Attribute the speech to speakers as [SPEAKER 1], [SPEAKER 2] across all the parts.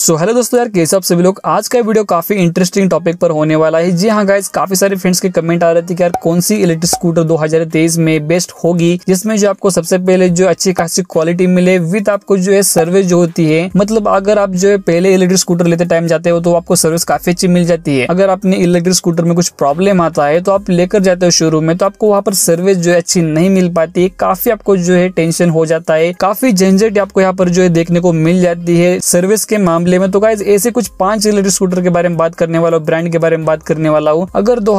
[SPEAKER 1] सो so, hello दोस्तों यार कैसे आप सभी लोग आज का वीडियो काफी इंटरेस्टिंग टॉपिक पर होने वाला है जी हाँ गाइज काफी सारे फ्रेंड्स के कमेंट आ रहे थे कि यार कौन सी इलेक्ट्रिक स्कूटर 2023 में बेस्ट होगी जिसमें जो आपको सबसे पहले जो अच्छी खासी क्वालिटी मिले विद आपको जो है सर्विस जो होती है मतलब अगर आप जो है पहले इलेक्ट्रिक स्कूटर लेते टाइम जाते हो तो आपको सर्विस काफी अच्छी मिल जाती है अगर आपने इलेक्ट्रिक स्कूटर में कुछ प्रॉब्लम आता है तो आप लेकर जाते हो शोरूम में तो आपको वहाँ पर सर्विस जो है अच्छी नहीं मिल पाती काफी आपको जो है टेंशन हो जाता है काफी झंझट आपको यहाँ पर जो है देखने को मिल जाती है सर्विस के मामले में तो गाइज ऐसे कुछ पांच इलेक्ट्रिक स्कूटर के बारे में बात करने वाला हूँ ब्रांड के बारे में बात करने वाला हूँ अगर दो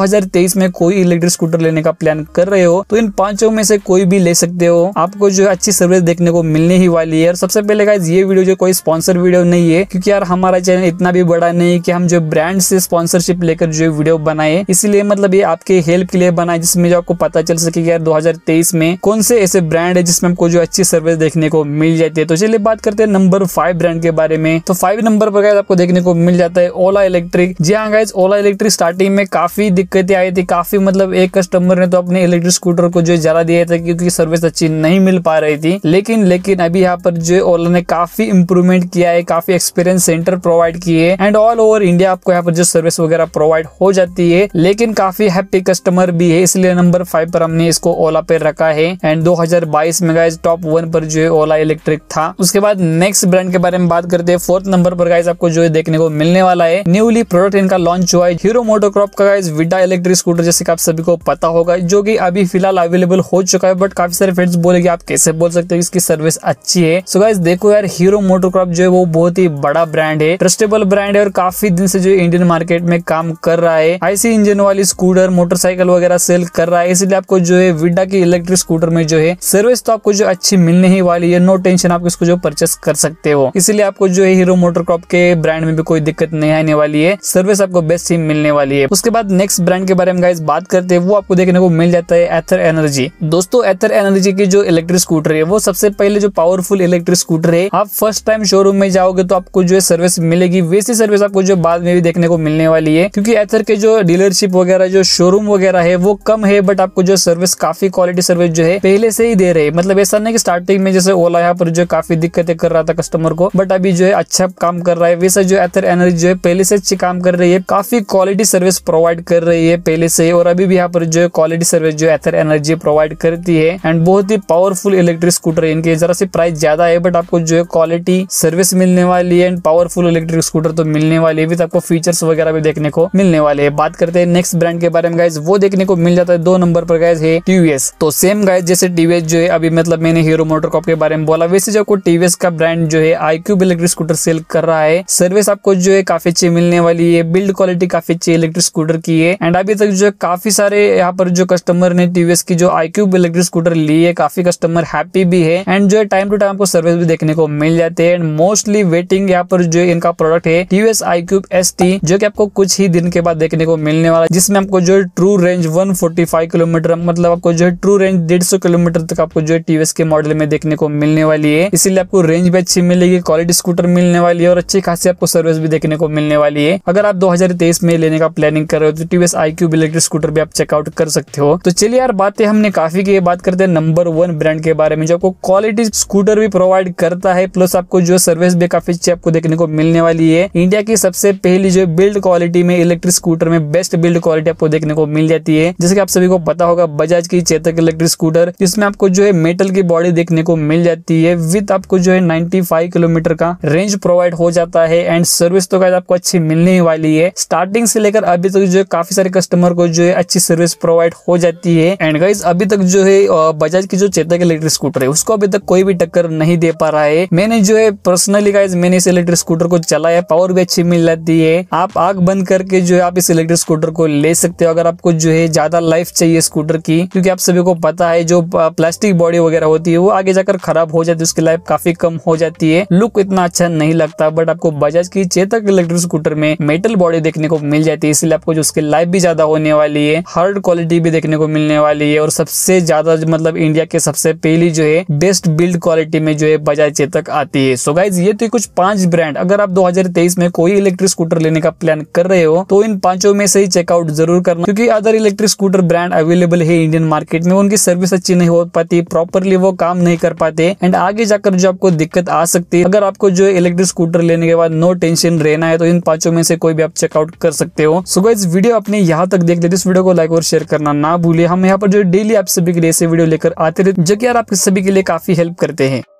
[SPEAKER 1] में कोई इलेक्ट्रिक स्कूटर लेने का प्लान कर रहे हो तो इन पांचों में से कोई भी ले सकते हो आपको जो अच्छी सर्विस देखने को मिलने ही वाली है और सबसे पहले गाइज ये वीडियो जो कोई स्पॉन्सर वीडियो नहीं है क्योंकि यार हमारा चैनल इतना भी बड़ा नहीं कि हम जो ब्रांड से स्पॉन्सरशिप लेकर जो वीडियो बनाए इसलिए मतलब ये आपके हेल्प के लिए बनाए जिसमें जो आपको पता चल सके यार 2023 में कौन से ऐसे ब्रांड है जिसमें हमको जो अच्छी सर्विस देखने को मिल जाती है तो चलिए बात करते हैं नंबर फाइव ब्रांड के बारे में तो फाइव नंबर पर गाइज आपको देखने को मिल जाता है ओला इलेक्ट्रिक जी हाँ गाइज ओला इलेक्ट्रिक स्टार्टिंग में काफी दिक्कतें आई थी काफी मतलब एक कस्टमर ने तो अपने इलेक्ट्रिक स्कूटर को जो जला दिया था क्योंकि सर्विस अच्छी नहीं मिल पा रही थी लेकिन लेकिन अभी यहाँ पर जो ओला ने काफी इंप्रूवमेंट किया है काफी एक्सपीरियंस सेंटर प्रोवाइड किए एंड ऑल ओवर इंडिया आपको यहाँ पर जो सर्विस वगैरह प्रोवाइड हो जाती है लेकिन काफी हैप्पी कस्टमर भी है इसलिए नंबर फाइव पर हमने इसको ओला पे रखा है एंड 2022 में गाइज टॉप वन पर जो है ओला इलेक्ट्रिक था उसके बाद नेक्स्ट ब्रांड के बारे में बात करते हैं फोर्थ नंबर तौर पर गाइज आपको जो है देखने को मिलने वाला है न्यूली प्रोडक्ट इनका लॉन्च हुआ है हीरो मोटोक्रॉप का गाइज विडा इलेक्ट्रिक स्कूटर जैसे आप सभी को पता होगा जो की अभी फिलहाल अवेलेबल हो चुका है बट काफी सारे फ्रेंड्स बोले आप कैसे बोल सकते हो इसकी सर्विस अच्छी है सो गाइज देखो यार हीरो मोटोक्रॉप जो है वो बहुत ही बड़ा ब्रांड है ट्रस्टेबल ब्रांड है और काफी दिन से जो इंडियन मार्केट में काम कर रहा है आईसी इंजन वाली स्कूटर मोटरसाइकिल वगैरह सेल कर रहा है इसलिए आपको जो है विडा की इलेक्ट्रिक स्कूटर में जो है सर्विस तो आपको जो अच्छी मिलने ही वाली है नो टेंशन आप इसको जो परचेस कर सकते हो इसलिए आपको जो है हीरो मोटर इंटर क्रॉप के ब्रांड में भी कोई दिक्कत नहीं आने वाली है सर्विस आपको बेस्ट सिम मिलने वाली है उसके बाद नेक्स्ट ब्रांड के बारे में गाइस बात करते हैं वो आपको देखने को मिल जाता है एथर एनर्जी दोस्तों एथर एनर्जी की जो इलेक्ट्रिक स्कूटर है वो सबसे पहले जो पावरफुल इलेक्ट्रिक स्कूटर है आप फर्स्ट टाइम शोरूम में जाओगे तो आपको जो सर्विस मिलेगी वैसी सर्विस आपको जो बाद में भी देखने को मिलने वाली है क्योंकि एथर के जो डीलरशिप वगैरह जो शोरूम वगैरह है वो कम है बट आपको जो सर्विस काफी क्वालिटी सर्विस जो है पहले से ही दे रहे मतलब ऐसा नहीं कि स्टार्टिंग में जैसे ओला यहाँ पर जो काफी दिक्कतें कर रहा था कस्टमर को बट अभी जो है अच्छा काम काम कर रहा है वैसे जो एथर एनर्जी जो है पहले से अच्छी काम कर रही है काफी क्वालिटी सर्विस प्रोवाइड कर रही है पहले से और अभी भी यहाँ पर जो है क्वालिटी सर्विस जो एथर एनर्जी प्रोवाइड करती है एंड बहुत ही पावरफुल इलेक्ट्रिक स्कूटर है इनके जरा सी प्राइस ज्यादा है बट आपको जो है क्वालिटी सर्विस मिलने वाली है एंड पावरफुल इलेक्ट्रिक स्कूटर तो मिलने वाली है विद तो आपको फीचर्स वगैरह भी देखने को मिलने वाले है बात करते हैं नेक्स्ट ब्रांड के बारे में गाइज वो देखने को मिल जाता है दो नंबर पर गाइज है टीवीएस तो सेम गाइज जैसे टीवीएस जो है अभी मतलब मैंने हीरो मोटरकॉप के बारे में बोला वैसे जो आपको टीवीएस का ब्रांड जो है आई इलेक्ट्रिक स्कूटर सेल कर रहा है सर्विस आपको जो है काफी अच्छी मिलने वाली है बिल्ड क्वालिटी काफी अच्छी इलेक्ट्रिक स्कूटर की है एंड अभी तक जो है काफी सारे यहाँ पर जो कस्टमर ने टीवीएस की जो आईक्यूब इलेक्ट्रिक स्कूटर ली है काफी कस्टमर हैप्पी भी है एंड जो है टाइम टू टाइम आपको सर्विस भी देखने को मिल जाते हैं एंड मोस्टली वेटिंग यहाँ पर जो इनका प्रोडक्ट है TVS iQube S T जो की आपको कुछ ही दिन के बाद देखने को मिलने वाला है जिसमें आपको जो है ट्रू रेंज वन किलोमीटर मतलब आपको जो है ट्रू रेंज डेढ़ सौ किलोमीटर तक आपको जो है टीवीएस के मॉडल में देखने को मिलने वाली है इसीलिए आपको रेंज भी अच्छी मिलेगी क्वालिटी स्कूटर मिलने वाली लिए और अच्छी खासी आपको सर्विस भी देखने को मिलने वाली है अगर आप 2023 में लेने का प्लानिंग कर रहे हो तो TVS iQube electric scooter भी आप चेकआउट कर सकते हो तो चलिए यार बातें हमने काफी की बात करते हैं नंबर वन ब्रांड के बारे में जो आपको क्वालिटी स्कूटर भी प्रोवाइड करता है प्लस आपको जो सर्विस भी काफी अच्छी आपको देखने को मिलने वाली है इंडिया की सबसे पहली जो बिल्ड क्वालिटी में इलेक्ट्रिक स्कूटर में बेस्ट बिल्ड क्वालिटी आपको देखने को मिल जाती है जैसे कि आप सभी को पता होगा बजाज की चेतक इलेक्ट्रिक स्कूटर जिसमें आपको जो है मेटल की बॉडी देखने को मिल जाती है विद आपको जो है 95 किलोमीटर का रेंज प्रोवाइड कंप्लीट हो जाता है एंड सर्विस तो गाइज आपको अच्छी मिलने वाली है स्टार्टिंग से लेकर अभी तक जो है काफी सारे कस्टमर को जो है अच्छी सर्विस प्रोवाइड हो जाती है एंड गाइज अभी तक जो है बजाज की जो चेतक इलेक्ट्रिक स्कूटर है उसको अभी तक कोई भी टक्कर नहीं दे पा रहा है मैंने जो है पर्सनली गाइज मैंने इस इलेक्ट्रिक स्कूटर को चलाया पावर भी अच्छी मिल जाती है आप आग बंद करके जो है आप इस इलेक्ट्रिक स्कूटर को ले सकते हो अगर आपको जो है ज्यादा लाइफ चाहिए स्कूटर की क्योंकि आप सभी को पता है जो प्लास्टिक बॉडी वगैरह होती है वो आगे जाकर खराब हो जाती है उसकी लाइफ काफी कम हो जाती है लुक इतना अच्छा नहीं लगता था बट आपको बजाज की चेतक इलेक्ट्रिक स्कूटर में मेटल बॉडी देखने को मिल जाती है इसलिए आपको जो उसकी लाइफ भी ज्यादा होने वाली है हार्ड क्वालिटी भी देखने को मिलने वाली है और सबसे ज्यादा मतलब इंडिया के सबसे पहली जो है बेस्ट बिल्ड क्वालिटी में जो है बजाज चेतक आती है सो गाइज ये तो कुछ पांच ब्रांड अगर आप दो में कोई इलेक्ट्रिक स्कूटर लेने का प्लान कर रहे हो तो इन पांचों में से ही चेकआउट जरूर करना क्योंकि other electric scooter brand available है इंडियन मार्केट में उनकी सर्विस अच्छी नहीं हो पाती प्रॉपरली वो काम नहीं कर पाते एंड आगे जाकर जो आपको दिक्कत आ सकती है अगर आपको जो इलेक्ट्रिक स्कूटर कंप्यूटर लेने के बाद नो टेंशन रहना है तो इन पांचों में से कोई भी आप चेकआउट कर सकते हो सो इस वीडियो अपने यहाँ तक देख लेते इस वीडियो को लाइक और शेयर करना ना भूले हम यहाँ पर जो डेली आप सभी के लिए ऐसे वीडियो लेकर आते रहे जो कि यार आपके सभी के लिए काफी हेल्प करते हैं